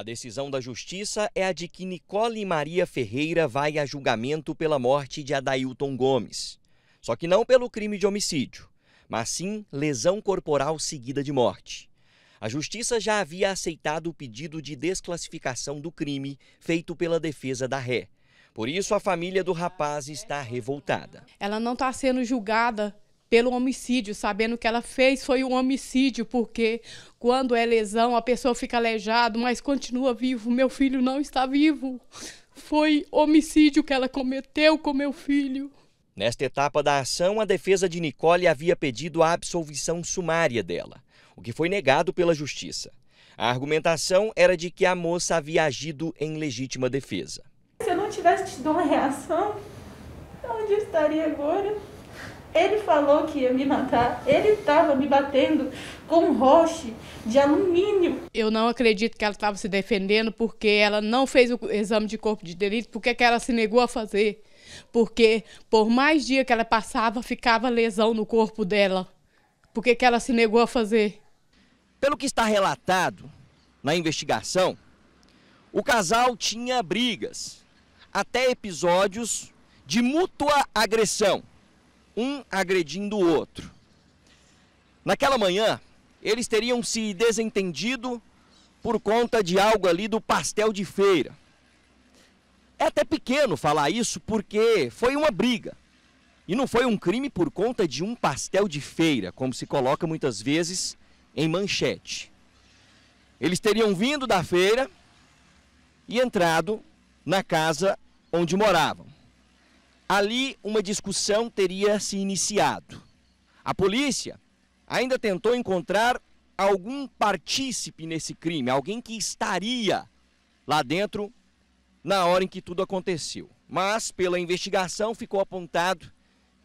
A decisão da justiça é a de que Nicole Maria Ferreira vai a julgamento pela morte de Adailton Gomes. Só que não pelo crime de homicídio, mas sim lesão corporal seguida de morte. A justiça já havia aceitado o pedido de desclassificação do crime feito pela defesa da ré. Por isso, a família do rapaz está revoltada. Ela não está sendo julgada pelo homicídio, sabendo que ela fez foi um homicídio, porque quando é lesão a pessoa fica aleijada, mas continua vivo. Meu filho não está vivo. Foi homicídio que ela cometeu com meu filho. Nesta etapa da ação, a defesa de Nicole havia pedido a absolvição sumária dela, o que foi negado pela justiça. A argumentação era de que a moça havia agido em legítima defesa. Se eu não tivesse tido uma reação, onde eu estaria agora? Ele falou que ia me matar. Ele estava me batendo com um roche de alumínio. Eu não acredito que ela estava se defendendo porque ela não fez o exame de corpo de delito. Por que ela se negou a fazer? Porque por mais dia que ela passava, ficava lesão no corpo dela. Por que ela se negou a fazer? Pelo que está relatado na investigação, o casal tinha brigas, até episódios de mútua agressão um agredindo o outro. Naquela manhã, eles teriam se desentendido por conta de algo ali do pastel de feira. É até pequeno falar isso porque foi uma briga. E não foi um crime por conta de um pastel de feira, como se coloca muitas vezes em manchete. Eles teriam vindo da feira e entrado na casa onde moravam ali uma discussão teria se iniciado. A polícia ainda tentou encontrar algum partícipe nesse crime, alguém que estaria lá dentro na hora em que tudo aconteceu. Mas, pela investigação, ficou apontado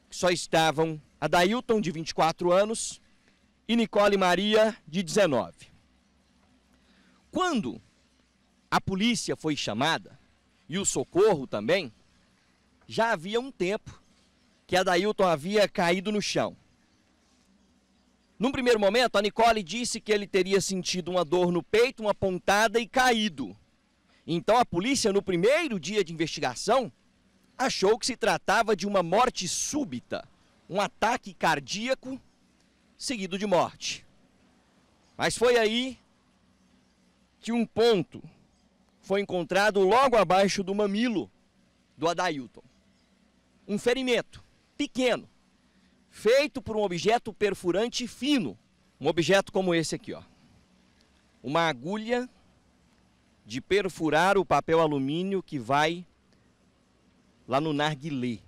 que só estavam Adailton, de 24 anos, e Nicole Maria, de 19. Quando a polícia foi chamada, e o socorro também, já havia um tempo que Adailton havia caído no chão. Num primeiro momento, a Nicole disse que ele teria sentido uma dor no peito, uma pontada e caído. Então a polícia, no primeiro dia de investigação, achou que se tratava de uma morte súbita, um ataque cardíaco seguido de morte. Mas foi aí que um ponto foi encontrado logo abaixo do mamilo do Adailton um ferimento pequeno, feito por um objeto perfurante fino. Um objeto como esse aqui, ó. Uma agulha de perfurar o papel alumínio que vai lá no narguilé.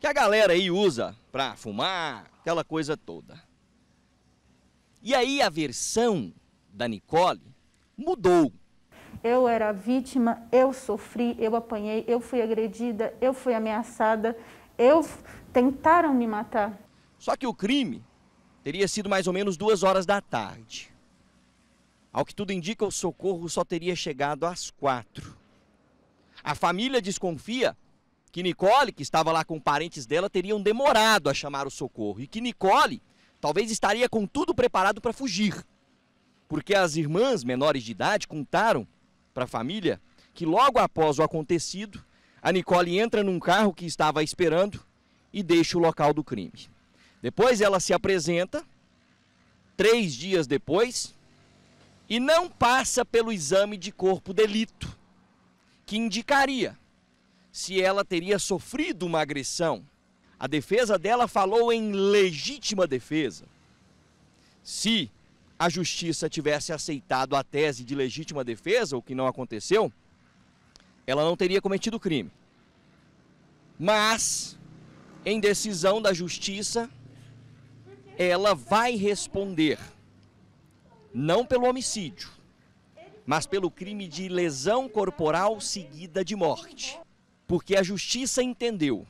Que a galera aí usa para fumar, aquela coisa toda. E aí a versão da Nicole mudou eu era vítima, eu sofri, eu apanhei, eu fui agredida, eu fui ameaçada, eu tentaram me matar. Só que o crime teria sido mais ou menos duas horas da tarde. Ao que tudo indica, o socorro só teria chegado às quatro. A família desconfia que Nicole, que estava lá com parentes dela, teriam demorado a chamar o socorro e que Nicole talvez estaria com tudo preparado para fugir. Porque as irmãs menores de idade contaram para a família que logo após o acontecido, a Nicole entra num carro que estava esperando e deixa o local do crime. Depois ela se apresenta, três dias depois, e não passa pelo exame de corpo delito, que indicaria se ela teria sofrido uma agressão. A defesa dela falou em legítima defesa. Se a justiça tivesse aceitado a tese de legítima defesa, o que não aconteceu, ela não teria cometido crime. Mas, em decisão da justiça, ela vai responder não pelo homicídio, mas pelo crime de lesão corporal seguida de morte. Porque a justiça entendeu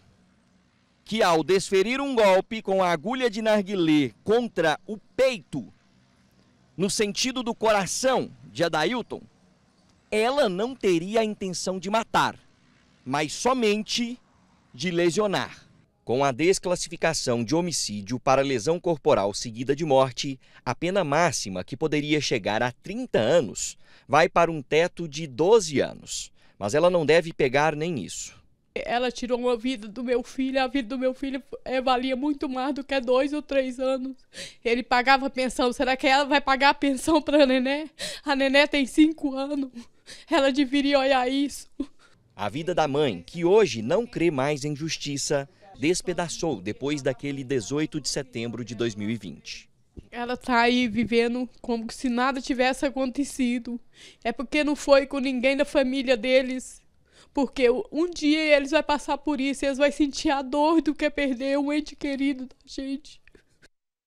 que ao desferir um golpe com a agulha de narguilé contra o peito no sentido do coração de Adailton, ela não teria a intenção de matar, mas somente de lesionar. Com a desclassificação de homicídio para lesão corporal seguida de morte, a pena máxima, que poderia chegar a 30 anos, vai para um teto de 12 anos. Mas ela não deve pegar nem isso ela tirou a vida do meu filho, a vida do meu filho é, valia muito mais do que dois ou três anos. Ele pagava a pensão, será que ela vai pagar a pensão a Nené? A Nené tem cinco anos, ela deveria olhar isso. A vida da mãe, que hoje não crê mais em justiça, despedaçou depois daquele 18 de setembro de 2020. Ela está aí vivendo como se nada tivesse acontecido. É porque não foi com ninguém da família deles porque um dia eles vão passar por isso e eles vão sentir a dor do que é perder um ente querido da gente.